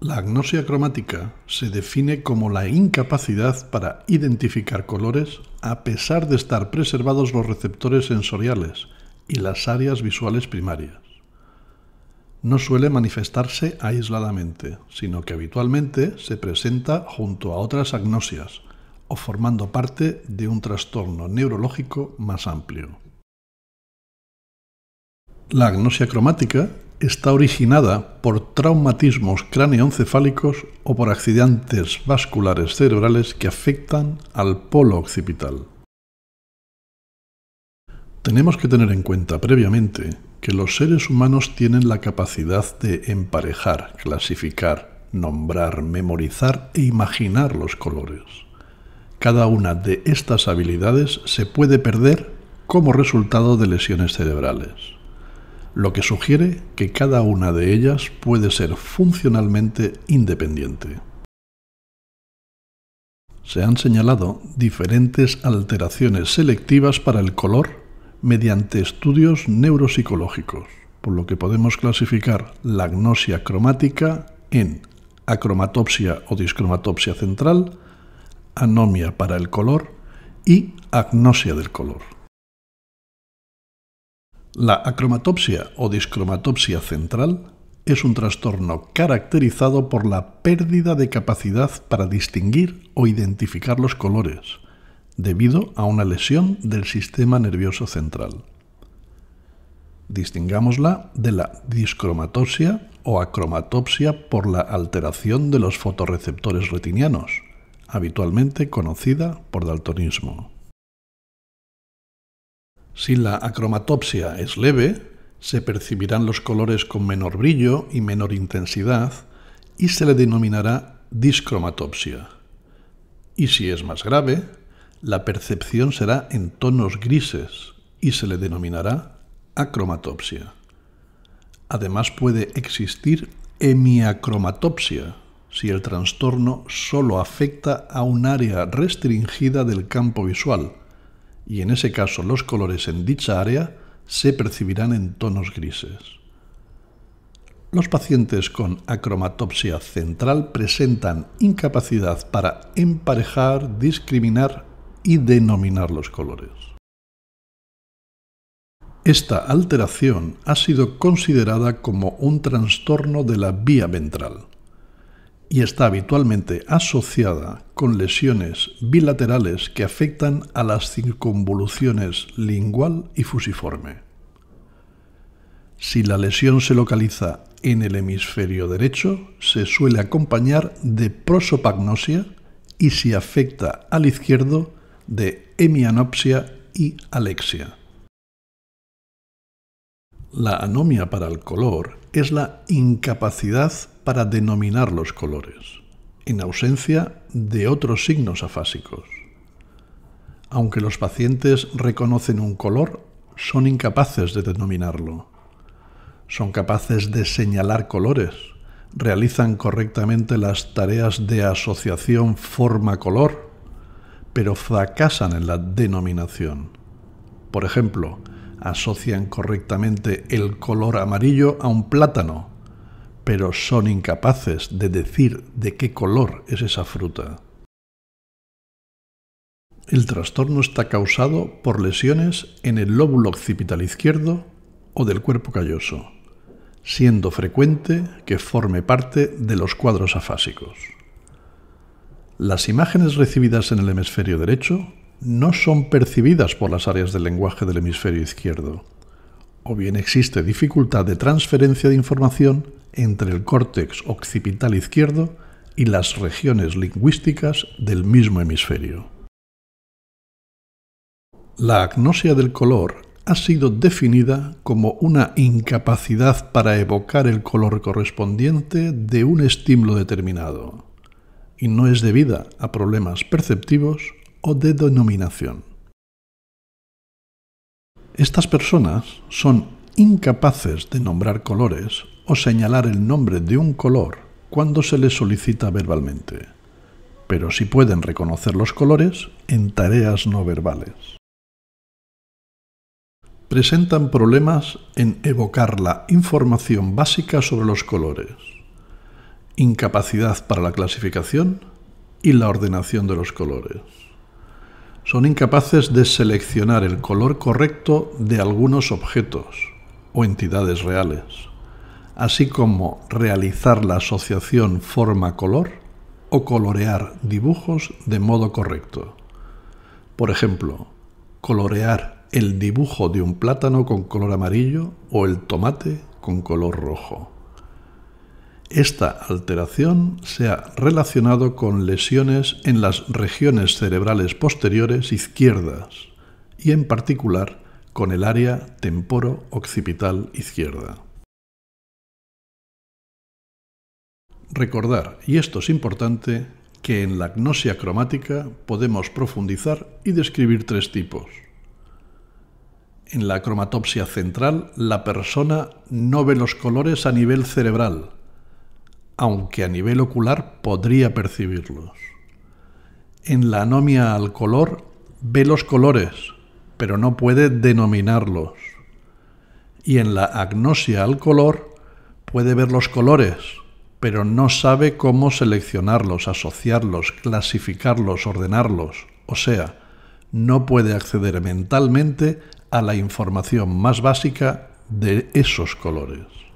La agnosia cromática se define como la incapacidad para identificar colores a pesar de estar preservados los receptores sensoriales y las áreas visuales primarias. No suele manifestarse aisladamente, sino que habitualmente se presenta junto a otras agnosias o formando parte de un trastorno neurológico más amplio. La agnosia cromática está originada por traumatismos cráneoencefálicos o por accidentes vasculares cerebrales que afectan al polo occipital. Tenemos que tener en cuenta previamente que los seres humanos tienen la capacidad de emparejar, clasificar, nombrar, memorizar e imaginar los colores. Cada una de estas habilidades se puede perder como resultado de lesiones cerebrales lo que sugiere que cada una de ellas puede ser funcionalmente independiente. Se han señalado diferentes alteraciones selectivas para el color mediante estudios neuropsicológicos, por lo que podemos clasificar la agnosia cromática en acromatopsia o discromatopsia central, anomia para el color y agnosia del color. La acromatopsia o discromatopsia central es un trastorno caracterizado por la pérdida de capacidad para distinguir o identificar los colores, debido a una lesión del sistema nervioso central. Distingámosla de la discromatopsia o acromatopsia por la alteración de los fotorreceptores retinianos, habitualmente conocida por daltonismo. Si la acromatopsia es leve, se percibirán los colores con menor brillo y menor intensidad y se le denominará discromatopsia. Y si es más grave, la percepción será en tonos grises y se le denominará acromatopsia. Además puede existir hemiacromatopsia si el trastorno solo afecta a un área restringida del campo visual, y en ese caso los colores en dicha área se percibirán en tonos grises. Los pacientes con acromatopsia central presentan incapacidad para emparejar, discriminar y denominar los colores. Esta alteración ha sido considerada como un trastorno de la vía ventral y está habitualmente asociada con lesiones bilaterales que afectan a las circunvoluciones lingual y fusiforme. Si la lesión se localiza en el hemisferio derecho, se suele acompañar de prosopagnosia y si afecta al izquierdo, de hemianopsia y alexia. La anomia para el color es la incapacidad para denominar los colores, en ausencia de otros signos afásicos. Aunque los pacientes reconocen un color, son incapaces de denominarlo. Son capaces de señalar colores, realizan correctamente las tareas de asociación forma-color, pero fracasan en la denominación. Por ejemplo, asocian correctamente el color amarillo a un plátano, pero son incapaces de decir de qué color es esa fruta. El trastorno está causado por lesiones en el lóbulo occipital izquierdo o del cuerpo calloso, siendo frecuente que forme parte de los cuadros afásicos. Las imágenes recibidas en el hemisferio derecho no son percibidas por las áreas del lenguaje del hemisferio izquierdo, o bien existe dificultad de transferencia de información entre el córtex occipital izquierdo y las regiones lingüísticas del mismo hemisferio. La agnosia del color ha sido definida como una incapacidad para evocar el color correspondiente de un estímulo determinado, y no es debida a problemas perceptivos o de denominación. Estas personas son incapaces de nombrar colores o señalar el nombre de un color cuando se les solicita verbalmente, pero sí pueden reconocer los colores en tareas no verbales. Presentan problemas en evocar la información básica sobre los colores, incapacidad para la clasificación y la ordenación de los colores son incapaces de seleccionar el color correcto de algunos objetos o entidades reales, así como realizar la asociación forma-color o colorear dibujos de modo correcto. Por ejemplo, colorear el dibujo de un plátano con color amarillo o el tomate con color rojo esta alteración se ha relacionado con lesiones en las regiones cerebrales posteriores izquierdas y en particular con el área temporo-occipital izquierda. Recordar, y esto es importante, que en la agnosia cromática podemos profundizar y describir tres tipos. En la cromatopsia central, la persona no ve los colores a nivel cerebral, aunque a nivel ocular podría percibirlos. En la anomia al color ve los colores, pero no puede denominarlos. Y en la agnosia al color puede ver los colores, pero no sabe cómo seleccionarlos, asociarlos, clasificarlos, ordenarlos. O sea, no puede acceder mentalmente a la información más básica de esos colores.